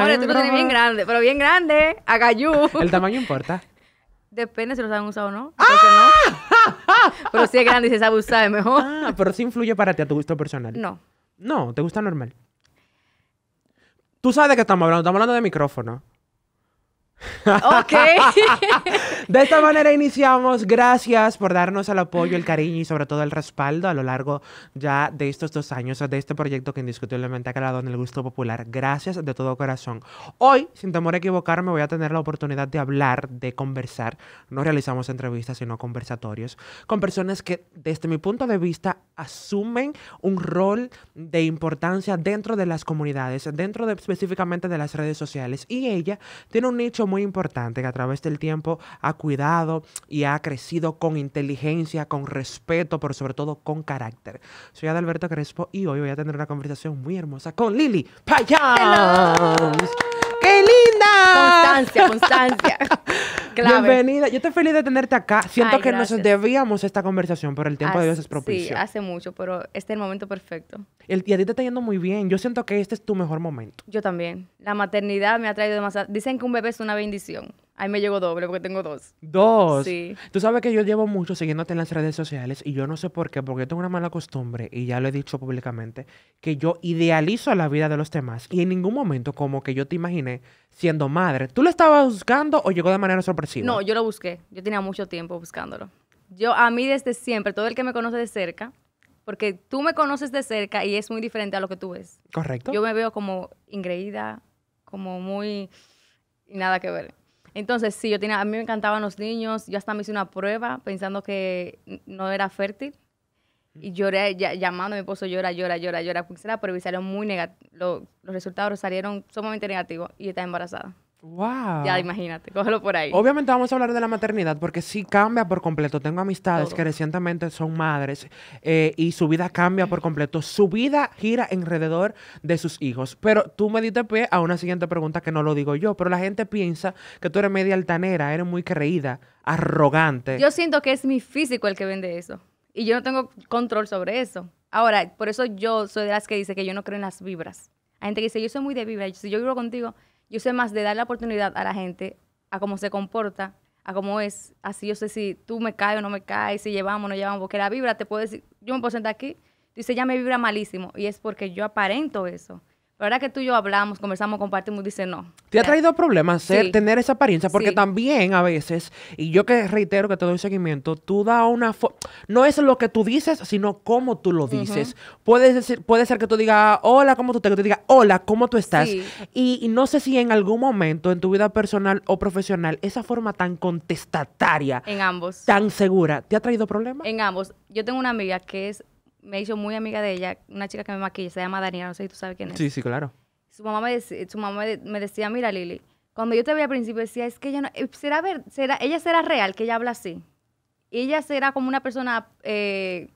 Hombre, este tú lo tienes bien grande, pero bien grande. A gallú. El tamaño importa. Depende si lo saben usar o no. ¡Ah! no. Pero si es grande y se sabe usar, es mejor. Ah, pero sí influye para ti a tu gusto personal. No. No, te gusta normal. Tú sabes de qué estamos hablando. Estamos hablando de micrófono. Ok. de esta manera iniciamos. Gracias por darnos el apoyo, el cariño y sobre todo el respaldo a lo largo ya de estos dos años de este proyecto que indiscutiblemente ha calado en el gusto popular. Gracias de todo corazón. Hoy, sin temor a equivocarme, voy a tener la oportunidad de hablar, de conversar. No realizamos entrevistas, sino conversatorios con personas que, desde mi punto de vista, asumen un rol de importancia dentro de las comunidades, dentro de, específicamente de las redes sociales. Y ella tiene un nicho muy importante que a través del tiempo ha cuidado y ha crecido con inteligencia, con respeto, pero sobre todo con carácter. Soy Adalberto Crespo y hoy voy a tener una conversación muy hermosa con Lili Payán linda! Constancia, constancia. Bienvenida. Yo estoy feliz de tenerte acá. Siento que nos debíamos esta conversación, pero el tiempo de Dios es propicio. Sí, hace mucho, pero este es el momento perfecto. El, y a ti te está yendo muy bien. Yo siento que este es tu mejor momento. Yo también. La maternidad me ha traído demasiado. Dicen que un bebé es una bendición. Ahí me llegó doble porque tengo dos. ¿Dos? Sí. Tú sabes que yo llevo mucho siguiéndote en las redes sociales y yo no sé por qué, porque yo tengo una mala costumbre y ya lo he dicho públicamente, que yo idealizo la vida de los demás y en ningún momento como que yo te imaginé siendo madre. ¿Tú lo estabas buscando o llegó de manera sorpresiva? No, yo lo busqué. Yo tenía mucho tiempo buscándolo. Yo, a mí desde siempre, todo el que me conoce de cerca, porque tú me conoces de cerca y es muy diferente a lo que tú ves. Correcto. Yo me veo como ingreída, como muy... Y nada que ver. Entonces, sí, yo tenía, a mí me encantaban los niños, yo hasta me hice una prueba pensando que no era fértil. Y lloré, llamando a mi esposo, llora, llora, llora, llora, porque pero salieron muy negativos, los resultados salieron sumamente negativos y está embarazada. Wow. Ya imagínate, cógelo por ahí. Obviamente vamos a hablar de la maternidad porque sí cambia por completo. Tengo amistades que recientemente son madres eh, y su vida cambia por completo. Su vida gira alrededor de sus hijos. Pero tú me diste pie a una siguiente pregunta que no lo digo yo, pero la gente piensa que tú eres media altanera, eres muy creída, arrogante. Yo siento que es mi físico el que vende eso y yo no tengo control sobre eso. Ahora, por eso yo soy de las que dice que yo no creo en las vibras. Hay gente que dice, yo soy muy de vibra. Si yo vivo contigo, yo sé más de dar la oportunidad a la gente, a cómo se comporta, a cómo es. Así yo sé si tú me caes o no me caes, si llevamos o no llevamos, porque la vibra te puede decir, yo me puedo sentar aquí, dice, ya me vibra malísimo, y es porque yo aparento eso. La verdad que tú y yo hablamos, conversamos, compartimos, dice no. ¿Te ha traído problemas tener esa apariencia? Porque también a veces, y yo que reitero que te doy seguimiento, tú da una... No es lo que tú dices, sino cómo tú lo dices. puedes puede, decir, puede ser que tú digas, hola, ¿cómo tú te...? diga, hola, ¿cómo tú estás? Y, no sé si en algún momento en tu vida personal o profesional, esa forma tan contestataria... Tan segura, ¿te ha traído problemas? En ambos. Yo tengo una amiga que es me hizo muy amiga de ella, una chica que me maquilla, se llama Daniela, no sé si tú sabes quién es. Sí, sí, claro. Su mamá me, decía, su mamá me decía, mira Lili, cuando yo te vi al principio decía, es que ella no, eh, será, será, ella será real que ella habla así. Ella será como una persona, eh,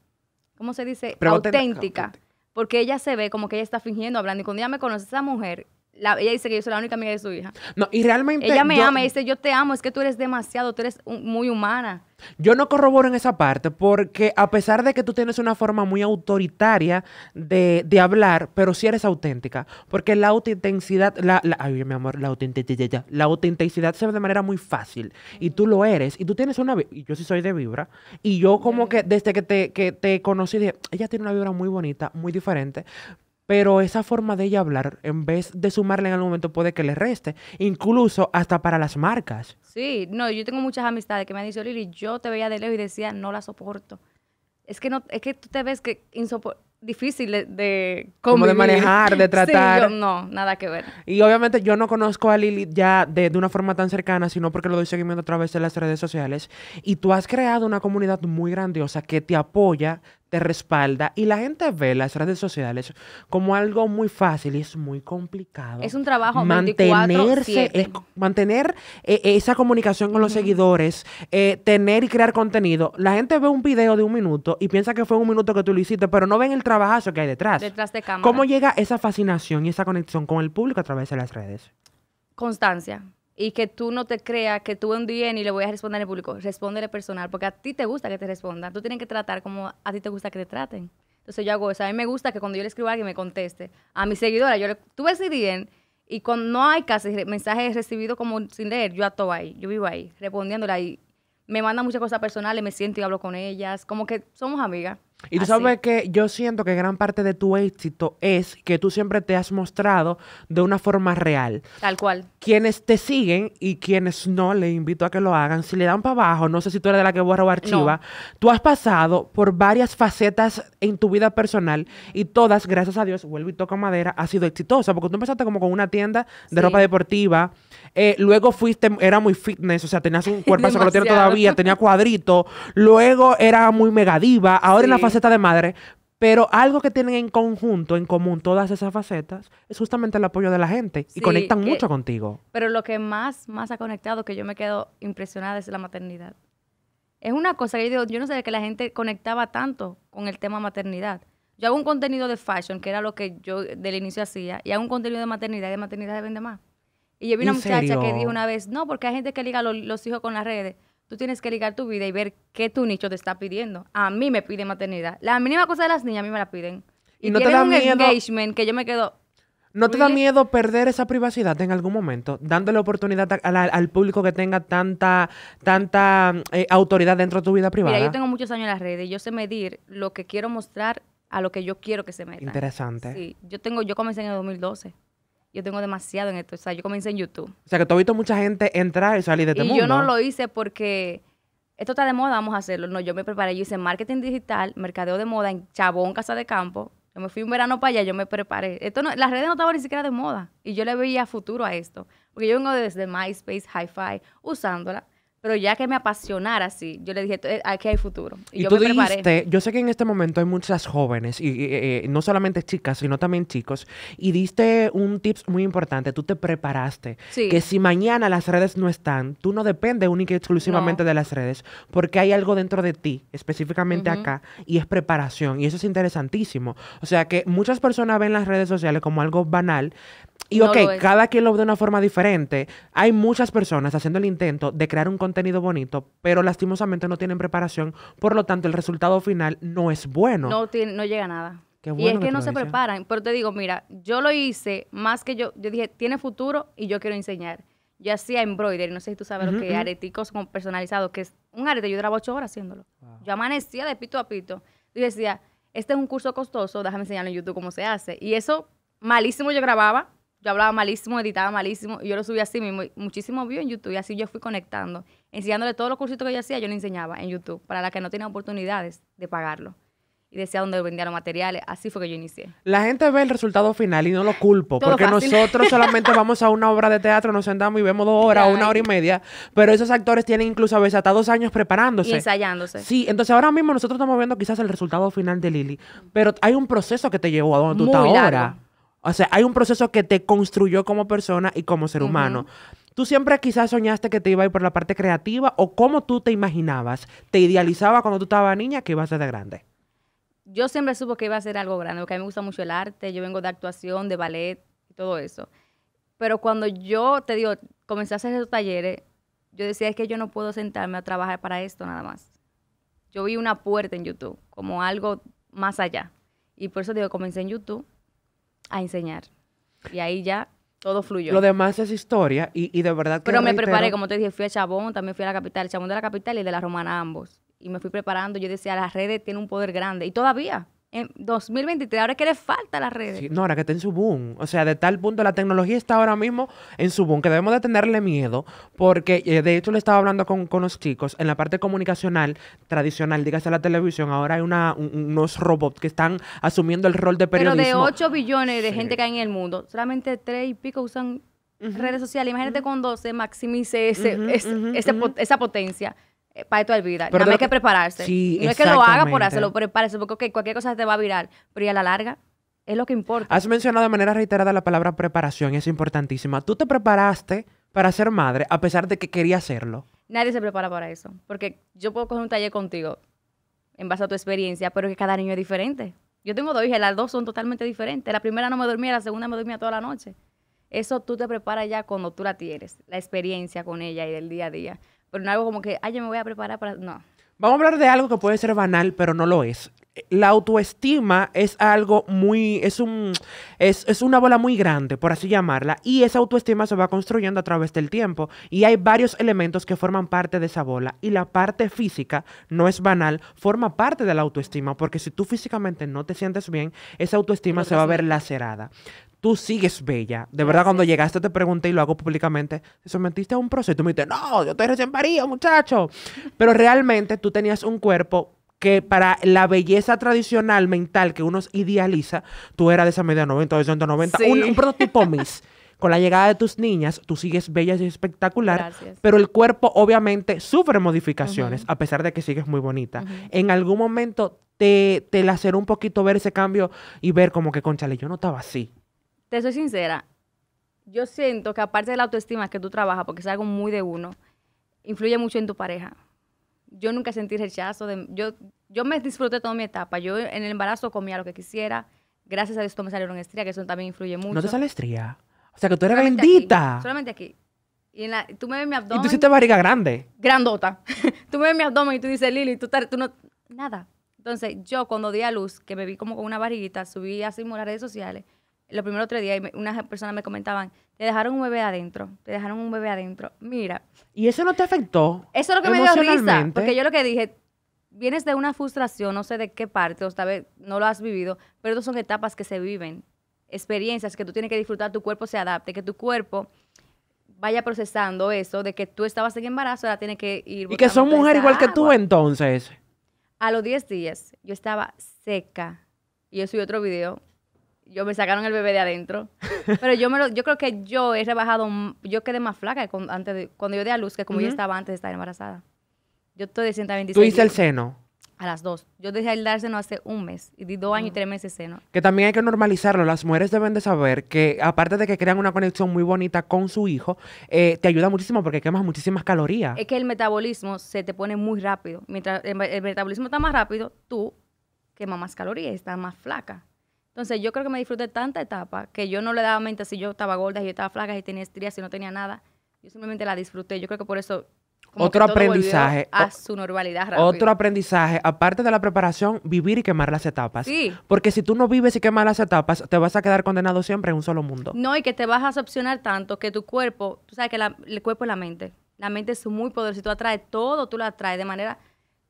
¿cómo se dice? auténtica. Porque ella se ve como que ella está fingiendo hablando. Y cuando ella me conoce, esa mujer la, ella dice que yo soy la única amiga de su hija. No, y realmente. Ella me ama y dice: Yo te amo, es que tú eres demasiado, tú eres muy humana. Yo no corroboro en esa parte porque, a pesar de que tú tienes una forma muy autoritaria de, hablar, pero sí eres auténtica. Porque la autenticidad, la, la, ay, mi amor, la autenticidad, la autenticidad se ve de manera muy fácil. Y tú lo eres, y tú tienes una. Y yo sí soy de vibra. Y yo, como que desde que te, que te conocí, dije: Ella tiene una vibra muy bonita, muy diferente. Pero esa forma de ella hablar, en vez de sumarle en algún momento, puede que le reste, incluso hasta para las marcas. Sí, no, yo tengo muchas amistades que me han dicho, Lili, yo te veía de lejos y decía, no la soporto. Es que no, es que tú te ves que difícil de, de como de manejar, de tratar. Sí, no, nada que ver. Y obviamente yo no conozco a Lili ya de, de, una forma tan cercana, sino porque lo doy seguimiento a través de las redes sociales. Y tú has creado una comunidad muy grandiosa que te apoya te respalda y la gente ve las redes sociales como algo muy fácil y es muy complicado. Es un trabajo mantenerse, mantener eh, eh, esa comunicación con los seguidores, eh, tener y crear contenido. La gente ve un video de un minuto y piensa que fue un minuto que tú lo hiciste, pero no ven el trabajazo que hay detrás. Detrás de ¿Cómo llega esa fascinación y esa conexión con el público a través de las redes? Constancia y que tú no te creas que tú un día y le voy a responder en público. Respóndele personal, porque a ti te gusta que te respondan. Tú tienes que tratar como a ti te gusta que te traten. Entonces yo hago eso. A mí me gusta que cuando yo le escribo a alguien me conteste. A mi seguidora, yo le, tú ves y cuando no hay casi mensajes recibidos como sin leer, yo todo ahí. Yo vivo ahí, respondiéndole ahí. Me manda muchas cosas personales, me siento y hablo con ellas. Como que somos amigas. Y tú sabes que yo siento que gran parte de tu éxito es que tú siempre te has mostrado de una forma real. Tal cual. Quienes te siguen y quienes no, le invito a que lo hagan. Si le dan para abajo, no sé si tú eres de la que borra o archiva, tú has pasado por varias facetas en tu vida personal y todas, gracias a Dios, vuelvo y toca madera, ha sido exitosa. Porque tú empezaste como con una tienda de ropa deportiva. Eh, luego fuiste, era muy fitness, o sea, tenías un cuerpo que lo tiene todavía, tenía cuadrito. Luego era muy mega Ahora en la fase de madre, pero algo que tienen en conjunto, en común, todas esas facetas, es justamente el apoyo de la gente y conectan mucho contigo. Pero lo que más, más ha conectado, que yo me quedo impresionada, es la maternidad. Es una cosa que yo digo, yo no de que la gente conectaba tanto con el tema maternidad. Yo hago un contenido de fashion, que era lo que yo del inicio hacía, y hago un contenido de maternidad, y de maternidad se vende más. Y yo vi una muchacha que dijo una vez, no, porque hay gente que liga los hijos con las redes. Tú tienes que ligar tu vida y ver qué tu nicho te está pidiendo. A mí me piden maternidad. La mínima cosa de las niñas a mí me la piden. Y, no te da un miedo, engagement que yo me quedo. ¿No te da miedo perder esa privacidad en algún momento? Dándole oportunidad al público que tenga tanta, tanta eh, autoridad dentro de tu vida privada. Mira, yo tengo muchos años en las redes yo sé medir lo que quiero mostrar a lo que yo quiero que se meta. Interesante. Sí, yo tengo, yo comencé en el 2012 yo tengo demasiado en esto. O sea, yo comencé en YouTube. O sea, que tú has visto mucha gente entrar y salir de este mundo. Y yo no lo hice porque esto está de moda, vamos a hacerlo. No, yo me preparé. Yo hice marketing digital, mercadeo de moda en Chabón, Casa de Campo. Yo me fui un verano para allá, yo me preparé. Esto no, las redes no estaban ni siquiera de moda. Y yo le veía futuro a esto. Porque yo vengo desde MySpace, Hi-Fi, usándola. Pero ya que me apasionara así, yo le dije, eh, aquí hay futuro. Y, yo tú me dijiste, yo sé que en este momento hay muchas jóvenes, y, eh, no solamente chicas, sino también chicos, y diste un tips muy importante, tú te preparaste, que si mañana las redes no están, tú no dependes única y exclusivamente de las redes, porque hay algo dentro de ti, específicamente acá, y es preparación, y eso es interesantísimo. O sea que muchas personas ven las redes sociales como algo banal, y ok, cada quien lo ve de una forma diferente. Hay muchas personas haciendo el intento de crear un contenido tenido bonito, pero lastimosamente no tienen preparación, por lo tanto el resultado final no es bueno. No, tiene, no llega a nada. y es que, no se preparan, pero te digo, mira, yo lo hice más que yo, yo dije, tiene futuro y yo quiero enseñar. Yo hacía embroidery, no sé si tú sabes lo que areticos personalizados, que es un arete, yo grababa ocho horas haciéndolo. Yo amanecía de pito a pito y decía, este es un curso costoso, déjame enseñarlo en YouTube cómo se hace. Y eso malísimo yo grababa yo hablaba malísimo, editaba malísimo, y yo lo subía así mismo, muchísimo vio en YouTube, y así yo fui conectando. Enseñándole todos los cursitos que yo hacía, yo le enseñaba en YouTube, para la que no tenía oportunidades de pagarlo. Y decía dónde vendía los materiales, así fue que yo inicié. La gente ve el resultado final y no lo culpo, porque nosotros solamente vamos a una obra de teatro, nos sentamos y vemos dos horas, una hora y media, pero esos actores tienen incluso a veces hasta dos años preparándose. ensayándose. Sí, entonces ahora mismo nosotros estamos viendo quizás el resultado final de Lili. pero hay un proceso que te llevó a donde tú estás ahora. O sea, hay un proceso que te construyó como persona y como ser humano. ¿Tú siempre quizás soñaste que te iba a ir por la parte creativa o cómo tú te imaginabas, te idealizaba cuando tú estabas niña que ibas a ser de grande? Yo siempre supo que iba a ser algo grande, porque a mí me gusta mucho el arte, yo vengo de actuación, de ballet y todo eso. Pero cuando yo, te digo, comencé a hacer esos talleres, yo decía, es que yo no puedo sentarme a trabajar para esto nada más. Yo vi una puerta en YouTube, como algo más allá. Y por eso digo, comencé en YouTube a enseñar. Y ahí ya todo fluyó. Lo demás es historia y, y de verdad que... Pero me preparé, como te dije, fui a Chabón, también fui a la capital, Chabón de la capital y de la Romana ambos. Y me fui preparando, yo decía, las redes tienen un poder grande. Y todavía, en 2023, ahora que le falta a las redes. no, ahora que está en su boom. O sea, de tal punto la tecnología está ahora mismo en su boom, que debemos de tenerle miedo, porque eh, de hecho le estaba hablando con, con, los chicos, en la parte comunicacional tradicional, dígase la televisión, ahora hay una, unos robots que están asumiendo el rol de periodismo. Pero de 8 billones de gente que hay en el mundo, solamente 3 y pico usan redes sociales. Imagínate cuando se maximice ese, esa potencia. Eh, para esto la vida. Pero hay que, prepararse. no es que lo haga por hacerlo, prepárese, porque cualquier cosa te va a virar. pero a la larga es lo que importa. Has mencionado de manera reiterada la palabra preparación, es importantísima. ¿Tú te preparaste para ser madre a pesar de que quería hacerlo? Nadie se prepara para eso, porque yo puedo coger un taller contigo en base a tu experiencia, pero que cada niño es diferente. Yo tengo dos hijas, las dos son totalmente diferentes. La primera no me dormía, la segunda me dormía toda la noche. Eso tú te preparas ya cuando tú la tienes, la experiencia con ella y del día a día. Pero no algo como que, ay, yo me voy a preparar para. No. Vamos a hablar de algo que puede ser banal, pero no lo es. La autoestima es algo muy, es un, es, es, una bola muy grande, por así llamarla, y esa autoestima se va construyendo a través del tiempo, y hay varios elementos que forman parte de esa bola, y la parte física, no es banal, forma parte de la autoestima, porque si tú físicamente no te sientes bien, esa autoestima se va a ver lacerada tú sigues bella. De verdad, cuando llegaste te pregunté y lo hago públicamente, ¿te sometiste a un proceso? Y tú me dijiste, no, yo estoy recién parido, muchacho. Pero realmente tú tenías un cuerpo que para la belleza tradicional mental que uno idealiza, tú eras de esa media 90, o 90, un, prototipo Miss. Con la llegada de tus niñas, tú sigues bella y espectacular, pero el cuerpo obviamente sufre modificaciones, a pesar de que sigues muy bonita. En algún momento te, te laceró un poquito ver ese cambio y ver como que, conchale, yo no estaba así te soy sincera, yo siento que aparte de la autoestima que tú trabajas, porque es algo muy de uno, influye mucho en tu pareja. Yo nunca sentí rechazo. De, yo, yo me disfruté toda mi etapa. Yo en el embarazo comía lo que quisiera. Gracias a Dios me salieron estrías, que eso también influye mucho. ¿No te sale estría? O sea, que tú eres bendita. solamente aquí. Y tú me ves mi abdomen. Y tú hiciste barriga grande. Grandota. tú me ves mi abdomen y tú dices, Lili, tú, tú no... Nada. Entonces, yo cuando di a luz, que me vi como con una barriguita, subí así a las redes sociales, los primeros tres días, unas personas me comentaban, te dejaron un bebé adentro, te dejaron un bebé adentro. Mira. ¿Y eso no te afectó? Eso es lo que me dio risa, porque yo lo que dije, vienes de una frustración, no sé de qué parte, o tal vez no lo has vivido, pero son etapas que se viven, experiencias que tú tienes que disfrutar, tu cuerpo se adapte, que tu cuerpo vaya procesando eso de que tú estabas en embarazo, ahora tienes que ir. Y que son mujeres igual que tú entonces. A los 10 días yo estaba seca. Y eso subí otro video yo me sacaron el bebé de adentro. Pero yo me lo, yo creo que yo he rebajado, yo quedé más flaca antes cuando yo di a luz que como yo estaba antes de estar embarazada. Yo estoy de 126. ¿Tú hice el seno? A las dos. Yo dejé el dar seno hace un mes y di dos años y tres meses seno. Que también hay que normalizarlo. Las mujeres deben de saber que, aparte de que crean una conexión muy bonita con su hijo, eh, te ayuda muchísimo porque quemas muchísimas calorías. Es que el metabolismo se te pone muy rápido. Mientras el, metabolismo está más rápido, tú quemas más calorías, y estás más flaca. Entonces yo creo que me disfruté tanta etapa que yo no le daba mente si yo estaba gorda, si yo estaba flaca, si tenía estrías, si no tenía nada. Yo simplemente la disfruté. Yo creo que por eso... otro aprendizaje. A su normalidad rápido. Otro aprendizaje, aparte de la preparación, vivir y quemar las etapas. Sí. Porque si tú no vives y quemas las etapas, te vas a quedar condenado siempre en un solo mundo. No, y que te vas a decepcionar tanto que tu cuerpo, tú sabes que el cuerpo es la mente. La mente es muy poderosa. Si tú atraes todo, tú lo atraes de manera...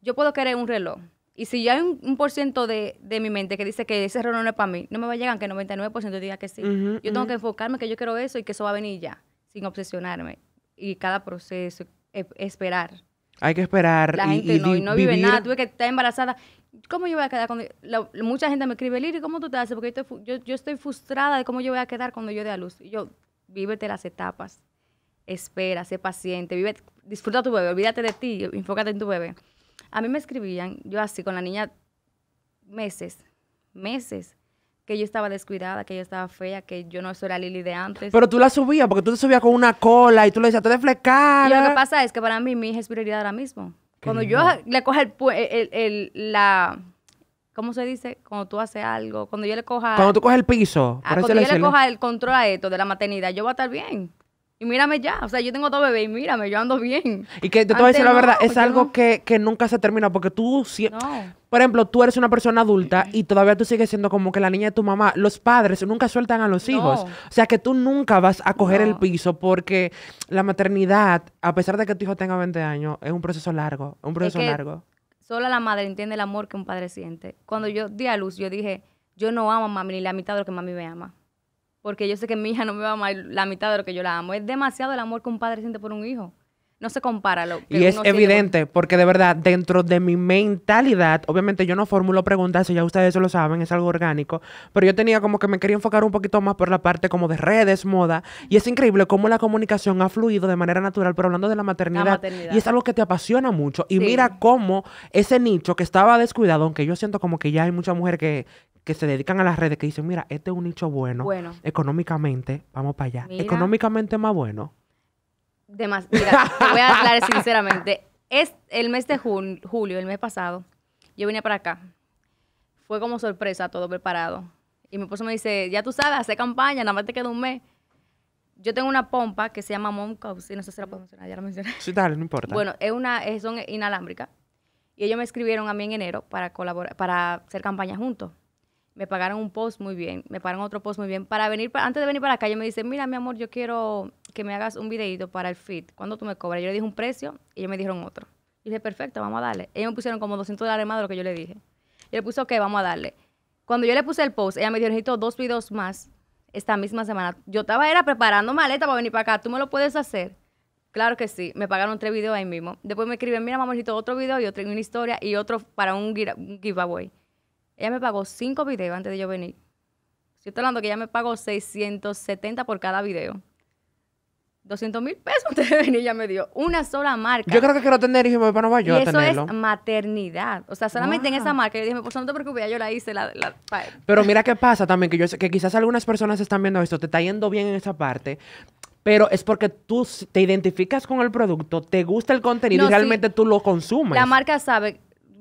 Yo puedo querer un reloj, y si ya hay un, por ciento de, mi mente que dice que ese error no es para mí, no me va a llegar que el 99% diga que sí. yo tengo que enfocarme que yo quiero eso y que eso va a venir ya, sin obsesionarme. Y cada proceso, e, esperar. Hay que esperar. La gente no, no vive nada. Tuve que estar embarazada. ¿Cómo yo voy a quedar cuando.? mucha gente me escribe, Liri, ¿cómo tú te haces? Porque yo estoy, yo, estoy frustrada de cómo yo voy a quedar cuando yo dé a luz. Y yo, vívete las etapas. Espera, sé paciente, vive, disfruta tu bebé, olvídate de ti, enfócate en tu bebé. A mí me escribían, yo así con la niña, meses, meses, que yo estaba descuidada, que yo estaba fea, que yo no soy la Lili de antes. Pero tú la subías, porque tú te subías con una cola y tú le decías, tú eres Y lo que pasa es que para mí mi hija es prioridad ahora mismo. Cuando yo le cojo el, el, el, la... ¿Cómo se dice? Cuando tú haces algo, cuando yo le coja... Cuando tú coges el piso. Ah, cuando yo le coja el control a esto de la maternidad, yo voy a estar bien. Y mírame ya, o sea, yo tengo dos bebés y mírame, yo ando bien. Y que te, voy a decir la verdad, es algo que, nunca se termina, porque tú, si, por ejemplo, tú eres una persona adulta y todavía tú sigues siendo como que la niña de tu mamá. Los padres nunca sueltan a los hijos. O sea, que tú nunca vas a coger el piso porque la maternidad, a pesar de que tu hijo tenga 20 años, es un proceso largo, un proceso largo. Solo la madre entiende el amor que un padre siente. Cuando yo di a luz, yo dije, yo no amo a mami ni la mitad de lo que mami me ama porque yo sé que mi hija no me va a amar la mitad de lo que yo la amo. Es demasiado el amor que un padre siente por un hijo. No se compara lo que Y es evidente, porque de verdad, dentro de mi mentalidad, obviamente yo no formulo preguntas, ya ustedes lo saben, es algo orgánico, pero yo tenía como que me quería enfocar un poquito más por la parte como de redes, moda, y es increíble cómo la comunicación ha fluido de manera natural, pero hablando de la maternidad, y es algo que te apasiona mucho, y mira cómo ese nicho que estaba descuidado, aunque yo siento como que ya hay mucha mujer que, que se dedican a las redes, que dicen, mira, este es un nicho bueno, económicamente, vamos para allá. Económicamente más bueno. De mira, te voy a hablar sinceramente. Es el mes de julio, el mes pasado, yo vine para acá. Fue como sorpresa, todo preparado. Y mi esposo me dice, ya tú sabes, hace campaña, nada más te queda un mes. Yo tengo una pompa que se llama Momco, y no sé si la puedo mencionar, ya la mencioné. Sí, dale, no importa. Bueno, es una, son inalámbricas. Y ellos me escribieron a mí en enero para colaborar, para hacer campaña juntos me pagaron un post muy bien, me pagaron otro post muy bien. Para venir, antes de venir para acá, ella me dice, mira, mi amor, yo quiero que me hagas un videito para el feed. ¿Cuándo tú me cobras? Yo le dije un precio y ellos me dijeron otro. Y dije, perfecto, vamos a darle. Ellos me pusieron como 200 dólares más de lo que yo le dije. Yo le puse, ok, vamos a darle. Cuando yo le puse el post, ella me dijo, necesito dos videos más esta misma semana. Yo estaba, era preparando maleta para venir para acá. ¿Tú me lo puedes hacer? Claro que sí, me pagaron tres videos ahí mismo. Después me escriben, mira, mamá, necesito otro video y otro una historia y otro para un giveaway. Ella me pagó cinco videos antes de yo venir. estoy hablando que ella me pagó 670 por cada video. 200 mil pesos antes de venir, ella me dio una sola marca. Yo creo que quiero tener y me voy para Nueva York. Y eso es maternidad. O sea, solamente en esa marca. Yo dije, pues no te preocupes, yo la hice. Pero mira qué pasa también, que, yo, que quizás algunas personas están viendo esto, te está yendo bien en esa parte pero es porque tú te identificas con el producto, te gusta el contenido y realmente tú lo consumes. La marca sabe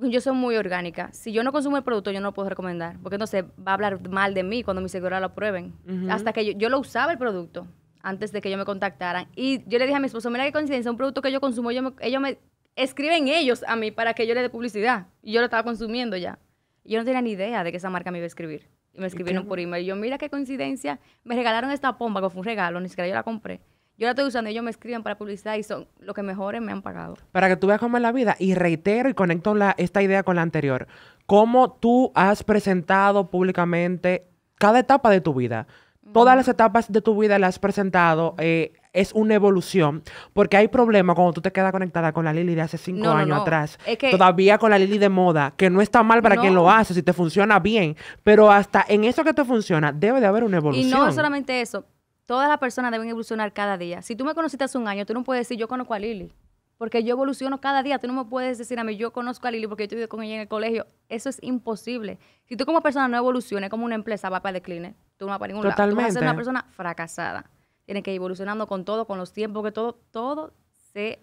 yo soy muy orgánica. Si yo no consumo el producto, yo no lo puedo recomendar. Porque entonces va a hablar mal de mí cuando mi seguidores lo prueben. Hasta que yo, yo, lo usaba el producto antes de que ellos me contactaran. Y yo le dije a mi esposo, mira qué coincidencia, un producto que yo consumo, ellos me escriben ellos a mí para que yo le dé publicidad. Y yo lo estaba consumiendo ya. Yo no tenía ni idea de que esa marca me iba a escribir. Y me escribieron por email. Y yo, mira qué coincidencia, me regalaron esta pomba que fue un regalo, ni siquiera yo la compré yo la estoy usando y ellos me escriben para publicidad y son lo que mejores me han pagado. Para que tú veas cómo es la vida. Y reitero y conecto esta idea con la anterior. Cómo tú has presentado públicamente cada etapa de tu vida. Todas las etapas de tu vida las has presentado. Eh, es una evolución, porque hay problemas cuando tú te quedas conectada con la Lili de hace cinco años atrás, todavía con la Lili de moda, que no está mal para quien lo hace, si te funciona bien, pero hasta en eso que te funciona debe de haber una evolución. Y no solamente eso, Todas las personas deben evolucionar cada día. Si tú me conociste hace un año, tú no puedes decir yo conozco a Lili, porque yo evoluciono cada día. Tú no me puedes decir a mí yo conozco a Lili porque yo estuve con ella en el colegio. Eso es imposible. Si tú como persona no evoluciones, como una empresa va para decline, tú no vas para ningún lado. Tú vas a ser una persona fracasada. Tienes que ir evolucionando con todo, con los tiempos, que todo, todo se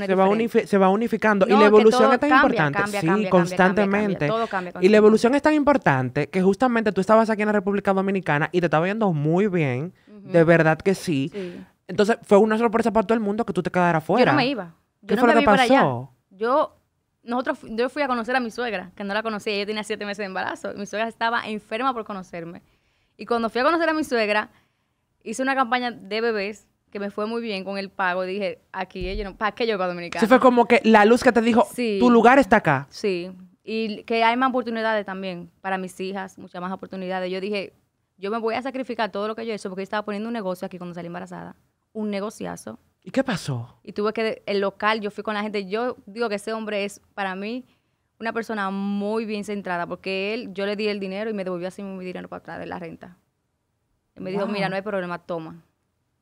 se va, unificando. y la evolución es tan importante. sí, constantemente. Y la evolución es tan importante que justamente tú estabas aquí en la República Dominicana y te estaba yendo muy bien. De verdad que sí. Entonces fue una sorpresa para todo el mundo que tú te quedaras fuera. Yo me iba. ¿Qué fue lo que pasó? Yo nosotros, yo fui a conocer a mi suegra, que no la conocía, ella tenía siete meses de embarazo. Mi suegra estaba enferma por conocerme. Y cuando fui a conocer a mi suegra, hice una campaña de bebés que me fue muy bien con el pago, dije, aquí ella no, ¿para qué yo para Dominicana? Sí, fue como que la luz que te dijo, tu lugar está acá. Sí, y que hay más oportunidades también para mis hijas, muchas más oportunidades. Yo dije, yo me voy a sacrificar todo lo que yo he hecho porque yo estaba poniendo un negocio aquí cuando salí embarazada, un negociazo. ¿Y qué pasó? Y tuve que, el local, yo fui con la gente, yo digo que ese hombre es para mí una persona muy bien centrada porque él, yo le di el dinero y me devolvió así mi dinero para atrás de la renta. Y me dijo, mira, no hay problema, toma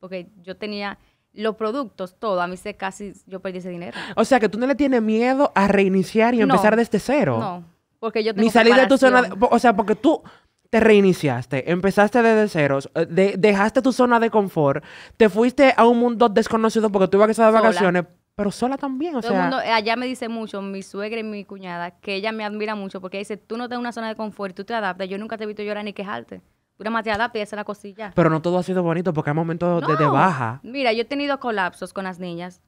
porque yo tenía los productos, todo. A mí se casi yo perdí ese dinero. O sea, que tú no le tienes miedo a reiniciar y empezar desde cero. No, porque yo tengo Ni salir de tu zona, de, o sea, porque tú te reiniciaste, empezaste desde cero, eh, dejaste tu zona de confort, te fuiste a un mundo desconocido porque tú ibas a estar de vacaciones, pero sola también, o sea... Eh, allá me dice mucho, mi suegra y mi cuñada, que ella me admira mucho porque dice, tú no tienes una zona de confort, tú te adaptas, yo nunca te he visto llorar ni quejarte una mateada pieza la cosilla. Pero no todo ha sido bonito porque hay momentos de, baja. Mira, yo he tenido colapsos con las niñas.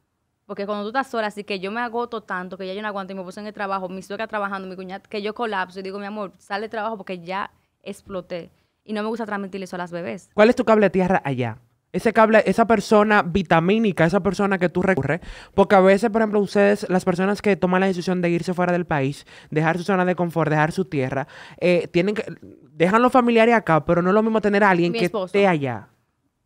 Porque cuando tú estás sola, así que yo me agoto tanto que ya yo no aguanto y me puse en el trabajo, mi suegra trabajando, mi cuñada, que yo colapso y digo, mi amor, sale de trabajo porque ya exploté. Y no me gusta transmitir eso a las bebés. ¿Cuál es tu cable de tierra allá? Ese cable, esa persona vitamínica, esa persona que tú recurres, porque a veces, por ejemplo, ustedes, las personas que toman la decisión de irse fuera del país, dejar su zona de confort, dejar su tierra, eh, tienen que, dejan los familiares acá, pero no es lo mismo tener a alguien que esté allá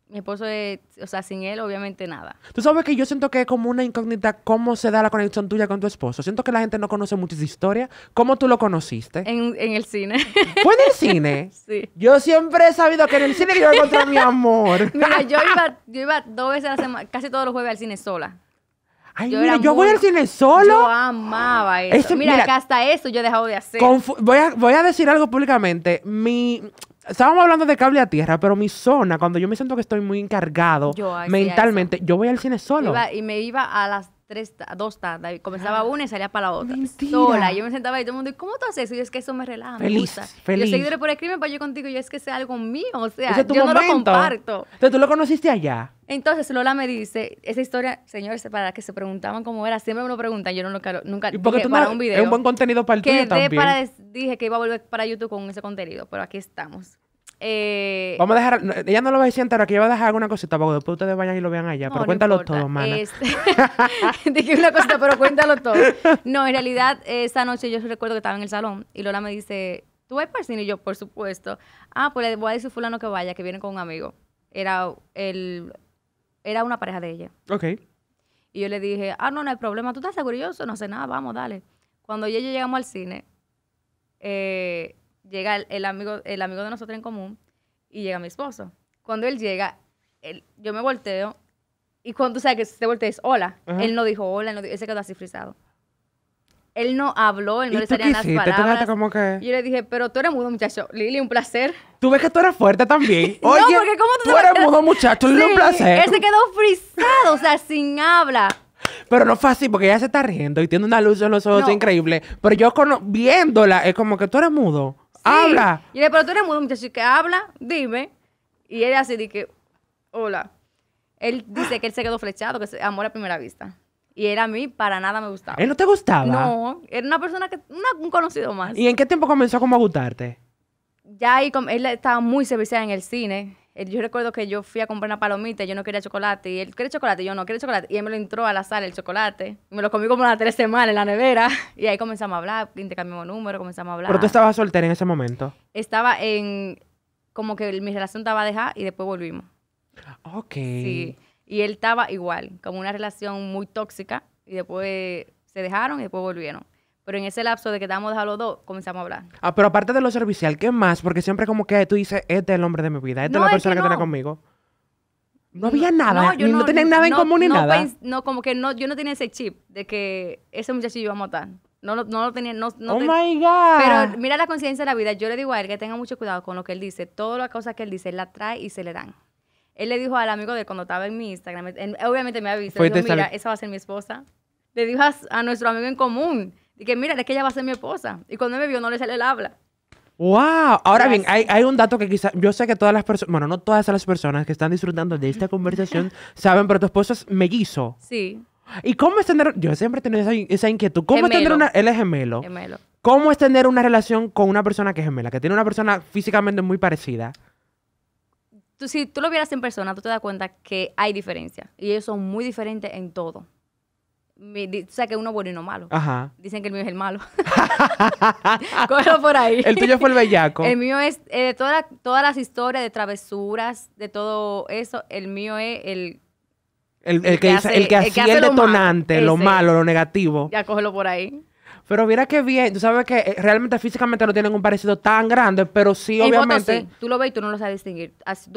mi esposo es, o sea, sin él obviamente nada. Tú sabes que yo siento que es como una incógnita cómo se da la conexión tuya con tu esposo. Siento que la gente no conoce mucho historias historia. ¿Cómo tú lo conociste? En, el cine. ¿Fue en el cine? sí. Yo siempre he sabido que en el cine yo encontré a mi amor. Mira, yo iba, yo iba dos veces a la semana, casi todos los jueves al cine sola. Ay, yo mira, yo voy al cine solo. Yo amaba eso. mira, hasta eso yo he dejado de hacer. Voy a, voy a decir algo públicamente. Mi, Estábamos hablando de cable a tierra, pero mi zona, cuando yo me siento que estoy muy encargado mentalmente, yo voy al cine solo. y me iba a las tres, dos tandas. Comenzaba ah, una y salía para la otra. Mentira. Sola. Yo me sentaba y todo el mundo, ¿cómo tú haces eso? Y es que eso me relaja, feliz, me gusta. Feliz. yo seguidores por escribirme para yo contigo. Y yo, es que sea algo mío. O sea, yo no lo comparto. Entonces, ¿tú lo conociste allá? Entonces, Lola me dice, esa historia, señores, para que se preguntaban cómo era, siempre me lo preguntan. Yo no lo nunca, ¿Y porque tú para no, un video. Es un buen contenido para el tuyo también. Para, dije que iba a volver para YouTube con ese contenido, pero aquí estamos. Eh, vamos a dejar. Ella no lo va a decir entero, aquí va a dejar alguna cosita para después ustedes vayan y lo vean allá. pero cuéntalo todo, mana. Dije una cosita, pero cuéntalo todo. No, en realidad, esa noche yo recuerdo que estaba en el salón y Lola me dice: ¿Tú vas para el cine? Y yo, por supuesto. Ah, pues le voy a decir a Fulano que vaya, que viene con un amigo. Era, el, era una pareja de ella. Ok. Y yo le dije: Ah, no, no hay problema. ¿Tú estás seguro? no sé nada, vamos, dale. Cuando y yo llegamos al cine, eh llega el, amigo, el amigo de nosotros en común y llega mi esposo. Cuando él llega, yo me volteo y cuando tú sabes que se voltea es hola. Él no dijo hola, él, se quedó así frisado. Él no habló, él no le salían las palabras. Como que... Yo le dije, pero tú eres mudo, muchacho. Lili, un placer. Tú ves que tú eres fuerte también. no, porque ¿cómo tú, eres mudo, muchacho. Lili, un placer. Él se quedó frisado, o sea, sin habla. Pero no fue así, porque ella se está riendo y tiene una luz en los ojos increíble. Pero yo viéndola, es como que tú eres mudo. ¡Habla! Y le pero tú eres muy muchacho, que habla, dime. Y él así de que, hola. Él dice que él se quedó flechado, que se amor a primera vista. Y era a mí para nada me gustaba. ¿Él no te gustaba? No, era una persona que, un conocido más. ¿Y en qué tiempo comenzó como a gustarte? Ya ahí él estaba muy servicial en el cine. Eh, yo recuerdo que yo fui a comprar una palomita, y yo no quería chocolate, y él quiere chocolate, y yo no quiere chocolate, y él me lo entró a la sala el chocolate, me lo comí como una tres semanas en la nevera, y ahí comenzamos a hablar, intercambiamos números, comenzamos a hablar. ¿Pero tú estabas soltera en ese momento? Estaba en, como que mi relación estaba a y después volvimos. Ok. Sí, y él estaba igual, como una relación muy tóxica, y después se dejaron y después volvieron. Pero en ese lapso de que estábamos a los dos, comenzamos a hablar. Ah, pero aparte de lo servicial, ¿qué más? Porque siempre como que tú dices, este es el hombre de mi vida, esta es la persona que, tiene conmigo. No había nada, no, tenían nada en común ni nada. No, como que no, yo no tenía ese chip de que ese muchachillo iba a matar. No, lo tenía. No, oh my God. Pero mira la conciencia de la vida. Yo le digo a él que tenga mucho cuidado con lo que él dice. Todas las cosas que él dice, él trae y se le dan. Él le dijo al amigo de cuando estaba en mi Instagram, obviamente me ha dijo, mira, esa va a ser mi esposa. Le dijo a nuestro amigo en común, y que mira, es que ella va a ser mi esposa. Y cuando él me vio, no le sale el habla. ¡Wow! Ahora bien, hay, un dato que quizás, yo sé que todas las personas, bueno, no todas las personas que están disfrutando de esta conversación saben, pero tu esposa es mellizo. Sí. ¿Y cómo es tener, yo siempre he tenido esa, inquietud, cómo gemelo. es tener una, él es gemelo. Gemelo. ¿Cómo es tener una relación con una persona que es gemela, que tiene una persona físicamente muy parecida? si tú lo vieras en persona, tú te das cuenta que hay diferencia. Y ellos son muy diferentes en todo mi, sabes que uno bueno y uno malo. Ajá. Dicen que el mío es el malo. Cógelo por ahí. El tuyo fue el bellaco. El mío es, eh, de todas las historias de travesuras, de todo eso, el mío es el... El, que, el que hacía el, detonante, lo malo, lo negativo. Ya cógelo por ahí. Pero mira qué bien, tú sabes que eh, realmente físicamente no tienen un parecido tan grande, pero sí, obviamente. Tú lo ves y tú no lo sabes distinguir.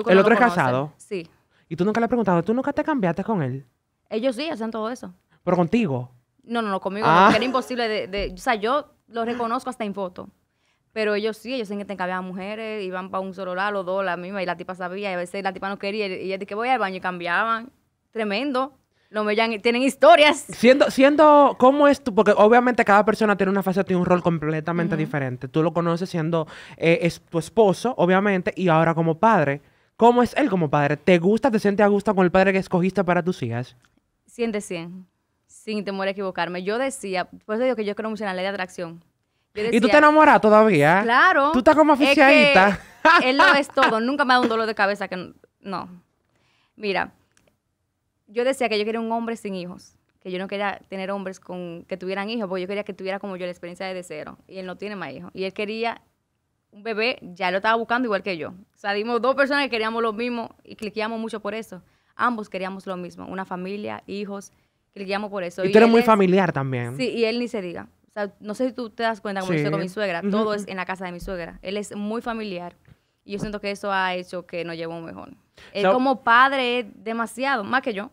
el otro es casado. Sí. Y tú nunca le has preguntado, ¿tú nunca te cambiaste con él? Ellos sí hacen todo eso. Pero contigo. No, no, no, conmigo. Ah. era imposible de, O sea, yo lo reconozco hasta en foto. Pero ellos sí, ellos que te mujeres, iban para un solo lado, dos, la misma, y la tipa sabía, y a veces la tipa no quería, y ella que voy al baño y cambiaban. Tremendo. Los y tienen historias. Siendo, siendo, ¿cómo es tú? Porque obviamente cada persona tiene una fase, tiene un rol completamente diferente. Tú lo conoces siendo eh, tu esposo, obviamente, y ahora como padre. ¿Cómo es él como padre? ¿Te gusta, te sientes a gusto con el padre que escogiste para tus hijas? Siente de 100 sin temor a equivocarme. Yo decía, por eso digo que yo creo mucho en la ley de atracción. ¿Y tú te enamoras todavía? Claro. Tú estás como aficionadita. él lo es todo. Nunca me ha dado un dolor de cabeza que no. Mira, yo decía que yo quería un hombre sin hijos. Que yo no quería tener hombres con, que tuvieran hijos, porque yo quería que tuviera como yo la experiencia de cero. Y él no tiene más hijos. Y él quería un bebé, ya lo estaba buscando igual que yo. O sea, dimos dos personas que queríamos lo mismo y cliqueamos mucho por eso. Ambos queríamos lo mismo, una familia, hijos, llamo por eso. Y, tú eres muy familiar también. Sí, y él ni se diga. O sea, no sé si tú te das cuenta como estoy con mi suegra. Todo es en la casa de mi suegra. Él es muy familiar. Y yo siento que eso ha hecho que nos llevamos mejor. Él como padre es demasiado, más que yo.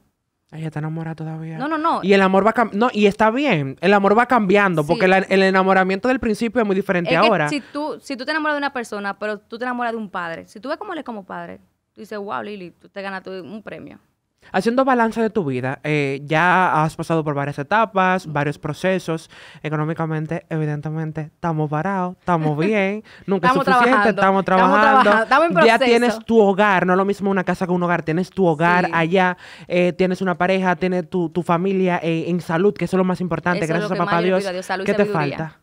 Ella está enamorada todavía. No, no, no. Y el amor va no y está bien. El amor va cambiando porque el enamoramiento del principio es muy diferente ahora. si tú si tú te enamoras de una persona, pero tú te enamoras de un padre. Si tú ves cómo él es como padre, tú dices, "Wow, Lili, tú te ganas un premio." haciendo balance de tu vida, eh, ya has pasado por varias etapas, varios procesos. Económicamente, evidentemente, estamos varados, estamos bien, nunca estamos es suficiente, estamos trabajando. Estamos trabajando ya tienes tu hogar, no es lo mismo una casa que un hogar, tienes tu hogar allá, eh, tienes una pareja, tienes tu, familia eh, en salud, que es lo más importante, gracias a papá Dios. ¿Qué te falta?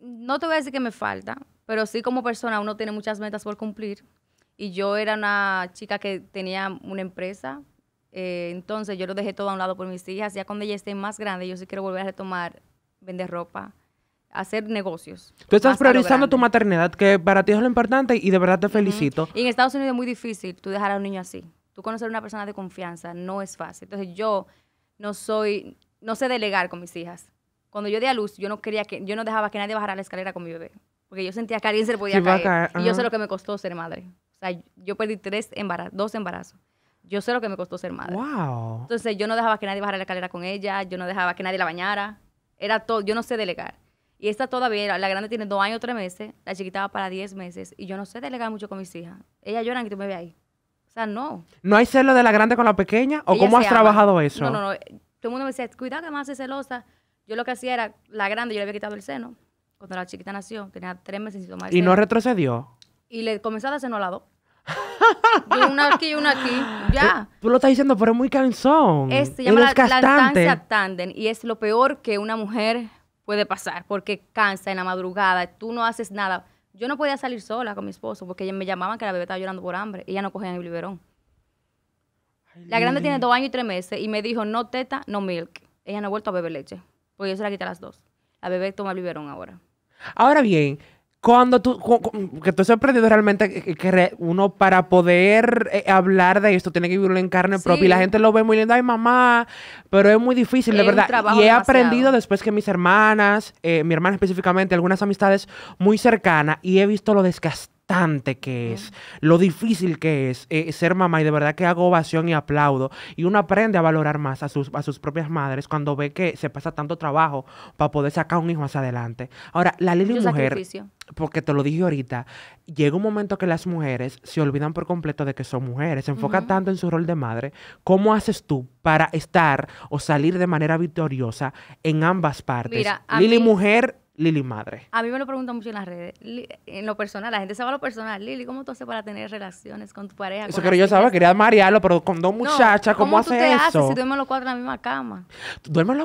No te voy a decir que me falta, pero sí como persona uno tiene muchas metas por cumplir y yo era una chica que tenía una empresa, eh, entonces yo lo dejé todo a un lado por mis hijas. Ya cuando ella esté más grande, yo sí quiero volver a retomar vender ropa, hacer negocios. Tú estás priorizando tu maternidad, que para ti es lo importante y de verdad te felicito. Y en Estados Unidos es muy difícil tú dejar a un niño así. Tú conocer a una persona de confianza no es fácil. Entonces yo no soy, no sé delegar con mis hijas. Cuando yo di a luz, yo no quería que, yo no dejaba que nadie bajara la escalera con mi bebé. Porque yo sentía que alguien se le podía caer. Y yo sé lo que me costó ser madre sea, yo perdí tres embarazos, dos embarazos. Yo sé lo que me costó ser madre. Entonces yo no dejaba que nadie bajara la escalera con ella, yo no dejaba que nadie la bañara. Era todo, yo no sé delegar. Y esta todavía, la grande tiene dos años, tres meses, la chiquita va para diez meses, y yo no sé delegar mucho con mis hijas. Ellas lloran que tú me ves ahí. O sea, no. ¿No hay celos de la grande con la pequeña? ¿O cómo has trabajado eso? No, no, no. Todo el mundo me decía, cuidado que más hace celosa. Yo lo que hacía era, la grande, yo le había quitado el seno. Cuando la chiquita nació, tenía tres meses sin tomar el ¿Y no retrocedió? y le comenzó a dar seno lado. una aquí y una aquí, ya. Tú lo estás diciendo, pero es muy cansón. Es, se llama la, tanden y es lo peor que una mujer puede pasar porque cansa en la madrugada, tú no haces nada. Yo no podía salir sola con mi esposo porque ella me llamaba que la bebé estaba llorando por hambre y ella no cogía el biberón. la grande tiene dos años y tres meses y me dijo, no teta, no milk. Ella no ha vuelto a beber leche porque yo se la quité las dos. La bebé toma el biberón ahora. Ahora bien, cuando tú, que has aprendido realmente eh, eh, que uno para poder eh, hablar de esto tiene que vivirlo en carne propia. Y la gente lo ve muy lindo, ay mamá, pero es muy difícil, de verdad. Y he aprendido después que mis hermanas, mi hermana específicamente, algunas amistades muy cercanas, y he visto lo desgastado que es, lo difícil que es eh, ser mamá y de verdad que hago ovación y aplaudo y uno aprende a valorar más a sus, a sus propias madres cuando ve que se pasa tanto trabajo para poder sacar un hijo hacia adelante. Ahora, la Lili mujer, porque te lo dije ahorita, llega un momento que las mujeres se olvidan por completo de que son mujeres, se enfoca tanto en su rol de madre. ¿Cómo haces tú para estar o salir de manera victoriosa en ambas partes? Lili mujer Lili Madre. A mí me lo preguntan mucho en las redes. En lo personal, la gente sabe lo personal. Lili, ¿cómo tú haces para tener relaciones con tu pareja? Eso que yo saber, quería marearlo, pero con dos muchachas, ¿cómo, haces eso? si duermes los cuatro en la misma cama? duermes